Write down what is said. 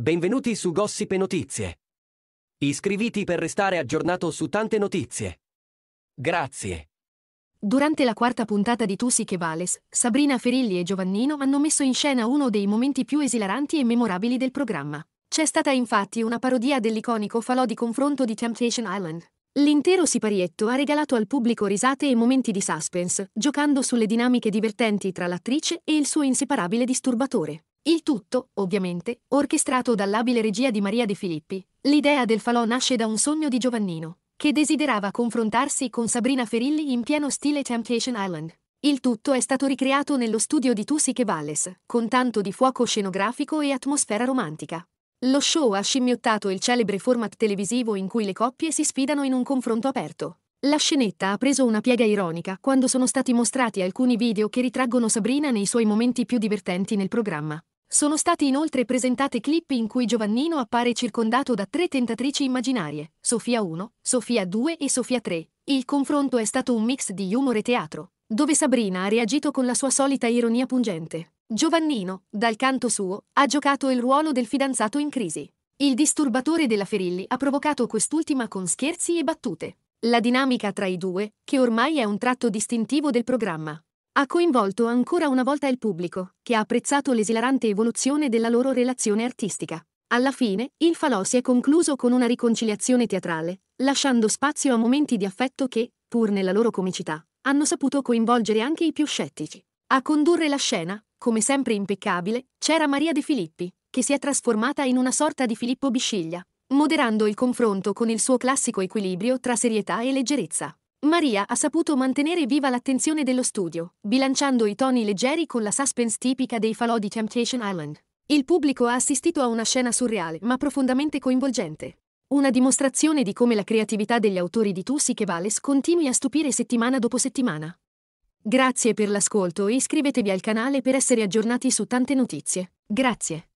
Benvenuti su Gossip e Notizie. Iscriviti per restare aggiornato su tante notizie. Grazie. Durante la quarta puntata di Tu sì che vales, Sabrina Ferilli e Giovannino hanno messo in scena uno dei momenti più esilaranti e memorabili del programma. C'è stata infatti una parodia dell'iconico falò di confronto di Temptation Island. L'intero siparietto ha regalato al pubblico risate e momenti di suspense, giocando sulle dinamiche divertenti tra l'attrice e il suo inseparabile disturbatore. Il tutto, ovviamente, orchestrato dall'abile regia di Maria De Filippi. L'idea del falò nasce da un sogno di Giovannino, che desiderava confrontarsi con Sabrina Ferilli in pieno stile Temptation Island. Il tutto è stato ricreato nello studio di Tusiche Valles, con tanto di fuoco scenografico e atmosfera romantica. Lo show ha scimmiottato il celebre format televisivo in cui le coppie si sfidano in un confronto aperto. La scenetta ha preso una piega ironica quando sono stati mostrati alcuni video che ritraggono Sabrina nei suoi momenti più divertenti nel programma. Sono stati inoltre presentate clip in cui Giovannino appare circondato da tre tentatrici immaginarie, Sofia 1, Sofia 2 e Sofia 3. Il confronto è stato un mix di humor e teatro, dove Sabrina ha reagito con la sua solita ironia pungente. Giovannino, dal canto suo, ha giocato il ruolo del fidanzato in crisi. Il disturbatore della Ferilli ha provocato quest'ultima con scherzi e battute. La dinamica tra i due, che ormai è un tratto distintivo del programma, ha coinvolto ancora una volta il pubblico, che ha apprezzato l'esilarante evoluzione della loro relazione artistica. Alla fine, il falò si è concluso con una riconciliazione teatrale, lasciando spazio a momenti di affetto che, pur nella loro comicità, hanno saputo coinvolgere anche i più scettici. A condurre la scena, come sempre impeccabile, c'era Maria De Filippi, che si è trasformata in una sorta di Filippo Bisciglia, moderando il confronto con il suo classico equilibrio tra serietà e leggerezza. Maria ha saputo mantenere viva l'attenzione dello studio, bilanciando i toni leggeri con la suspense tipica dei falò di Temptation Island. Il pubblico ha assistito a una scena surreale ma profondamente coinvolgente. Una dimostrazione di come la creatività degli autori di Tussic che Vales continui a stupire settimana dopo settimana. Grazie per l'ascolto e iscrivetevi al canale per essere aggiornati su tante notizie. Grazie.